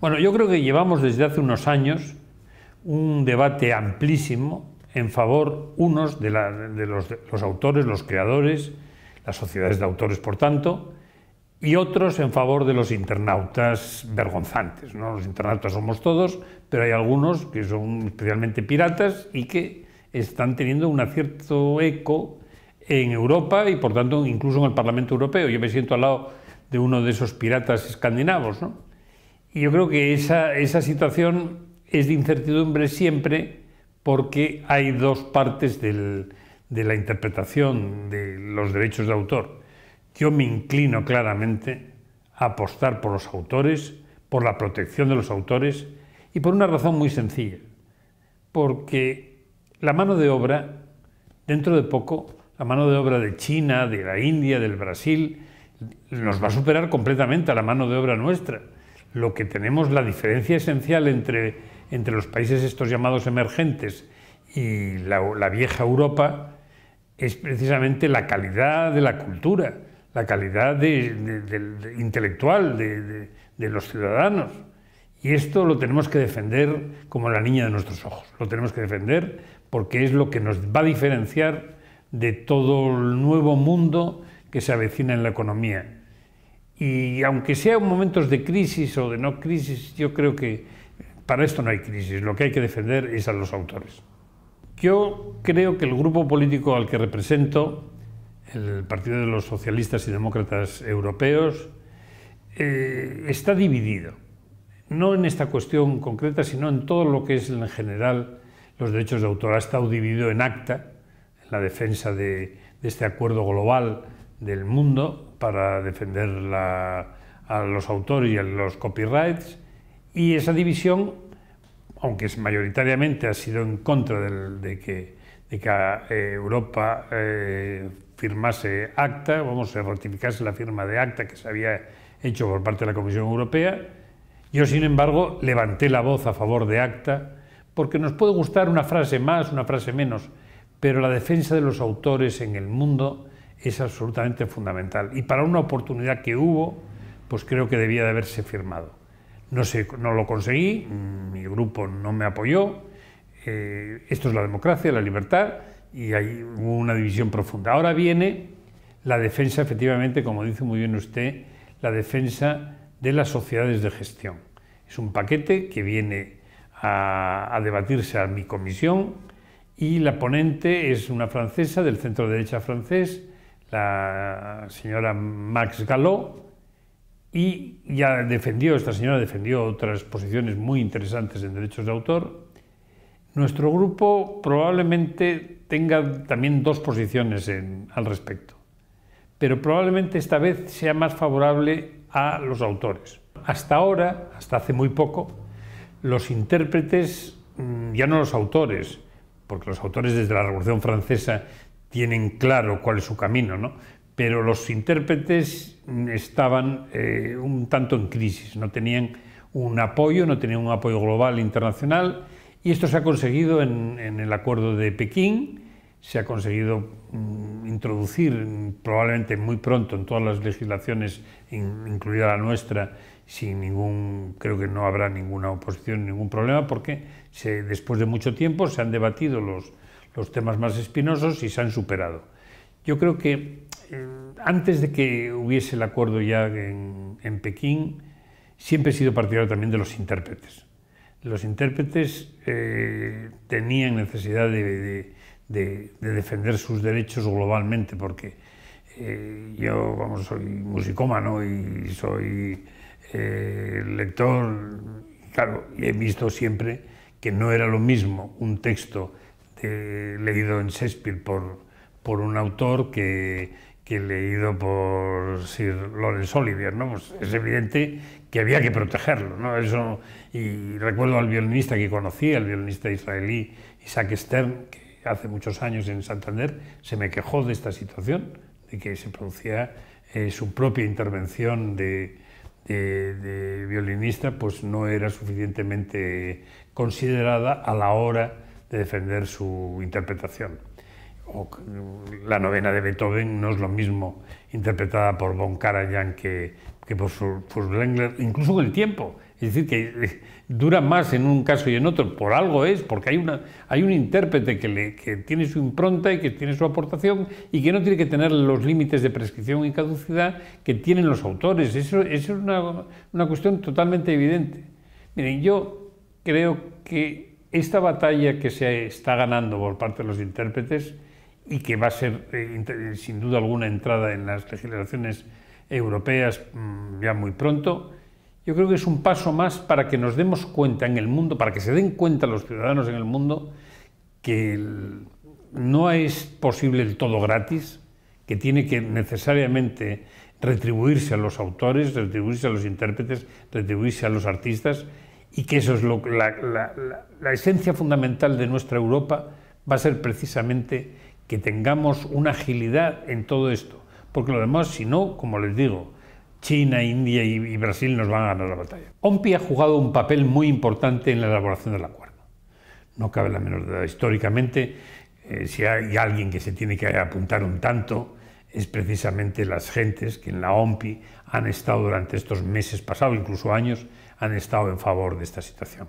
Bueno, yo creo que llevamos desde hace unos años un debate amplísimo en favor, unos, de, de, los, autores, los creadores, las sociedades de autores, por tanto, y otros en favor de los internautas vergonzantes. ¿no? Los internautas somos todos, pero hay algunos que son especialmente piratas y que están teniendo un cierto eco en Europa y, por tanto, incluso en el Parlamento Europeo. Yo me siento al lado de uno de esos piratas escandinavos, ¿no? yo creo que esa, situación es de incertidumbre siempre porque hay dos partes de la interpretación de los derechos de autor. Yo me inclino claramente a apostar por los autores, por la protección de los autores y por una razón muy sencilla, porque la mano de obra, dentro de poco, la mano de obra de China, de la India, del Brasil, nos va a superar completamente a la mano de obra nuestra lo que tenemos, la diferencia esencial entre, los países estos llamados emergentes y la, vieja Europa es precisamente la calidad de la cultura, la calidad intelectual de, los ciudadanos. Y esto lo tenemos que defender como la niña de nuestros ojos. Lo tenemos que defender porque es lo que nos va a diferenciar de todo el nuevo mundo que se avecina en la economía. Y aunque sea momentos de crisis o de no crisis, yo creo que para esto no hay crisis, lo que hay que defender es a los autores. Yo creo que el grupo político al que represento, el Partido de los Socialistas y Demócratas Europeos, eh, está dividido, no en esta cuestión concreta, sino en todo lo que es en general los derechos de autor. Ha estado dividido en acta, en la defensa de, de este acuerdo global del mundo para defender a los autores y a los copyrights y esa división, aunque es mayoritariamente ha sido en contra de que, eh, Europa eh, firmase acta, vamos, a ratificarse la firma de acta que se había hecho por parte de la Comisión Europea, yo sin embargo levanté la voz a favor de acta porque nos puede gustar una frase más, una frase menos, pero la defensa de los autores en el mundo es absolutamente fundamental. Y para una oportunidad que hubo, pues creo que debía de haberse firmado. No, sé, no lo conseguí, mm, mi grupo no me apoyó. Eh, esto es la democracia, la libertad, y hay una división profunda. Ahora viene la defensa, efectivamente, como dice muy bien usted, la defensa de las sociedades de gestión. Es un paquete que viene a, a debatirse a mi comisión y la ponente es una francesa del centro de derecha francés, la señora Max Galó, y ya defendió, esta señora defendió otras posiciones muy interesantes en derechos de autor. Nuestro grupo probablemente tenga también dos posiciones al respecto, pero probablemente esta vez sea más favorable a los autores. Hasta ahora, hasta hace muy poco, los intérpretes, mm, ya no los autores, porque los autores desde la Revolución Francesa tienen claro cuál es su camino, ¿no? pero los intérpretes estaban eh, un tanto en crisis, no tenían un apoyo, no tenían un apoyo global internacional, y esto se ha conseguido en, el acuerdo de Pekín, se ha conseguido mm, introducir mm, probablemente muy pronto en todas las legislaciones, incluida la nuestra, sin ningún, creo que no habrá ninguna oposición, ningún problema, porque se, después de mucho tiempo se han debatido los, los temas más espinosos y se han superado. Yo creo que eh, antes de que hubiese el acuerdo ya en, en Pekín, siempre he sido partidario también de los intérpretes. Los intérpretes eh, tenían necesidad de, de, defender sus derechos globalmente, porque eh, yo vamos, soy musicómano y soy lector, claro, y he visto siempre que no era lo mismo un texto este, leído en Shakespeare por, por un autor que, que leído por Sir Lawrence Olivier, ¿no? Pues es evidente que había que protegerlo, ¿no? Eso, y recuerdo al violinista que conocí, el violinista israelí Isaac Stern, que hace muchos años en Santander se me quejó de esta situación, de que se producía eh, su propia intervención de, de violinista, pues no era suficientemente considerada a la hora de defender su interpretación. la novena de Beethoven no es lo mismo interpretada por von Karajan que, que por Furtwängler, incluso con el tiempo. Es decir, que eh, dura más en un caso y en otro, por algo es, porque hay, una, hay un intérprete que, le, tiene su impronta y que tiene su aportación y que no tiene que tener los límites de prescripción y caducidad que tienen los autores. Eso, es una, una cuestión totalmente evidente. Miren, yo creo que esta batalla que se está ganando por parte de los intérpretes y que va a ser eh, eh, sin duda alguna entrada en las legislaciones europeas mm, ya muy pronto, yo creo que es un paso más para que nos demos cuenta en el mundo, para que se den cuenta los ciudadanos en el mundo que no es posible el todo gratis, que tiene que necesariamente retribuirse a los autores, retribuirse a los intérpretes, retribuirse a los artistas y que eso es lo, la, la, esencia fundamental de nuestra Europa va a ser precisamente que tengamos una agilidad en todo esto, porque lo demás, si no, como les digo, China, India y, Brasil nos van a ganar la batalla. OMPI ha jugado un papel muy importante en la elaboración del acuerdo. No cabe la menor duda. Históricamente, eh, si hay alguien que se tiene que apuntar un tanto, es precisamente las gentes que en la OMPI han estado durante estos meses pasados, incluso años, han estado en favor de esta situación.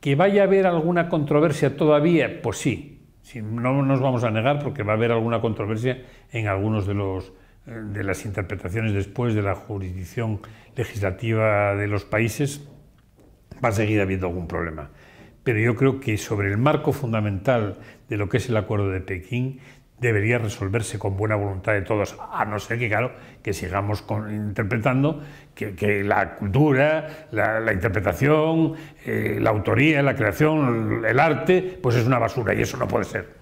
¿Que vaya a haber alguna controversia todavía? Pues sí, sí no nos vamos a negar porque va a haber alguna controversia en algunos de los eh, de las interpretaciones después de la jurisdicción legislativa de los países, va a seguir habiendo algún problema. Pero yo creo que sobre el marco fundamental de lo que es el Acuerdo de Pekín debería resolverse con buena voluntad de todos, a no ser que, claro, que sigamos interpretando que, la cultura, la, interpretación, eh, la autoría, la creación, el arte, pues es una basura y eso no puede ser.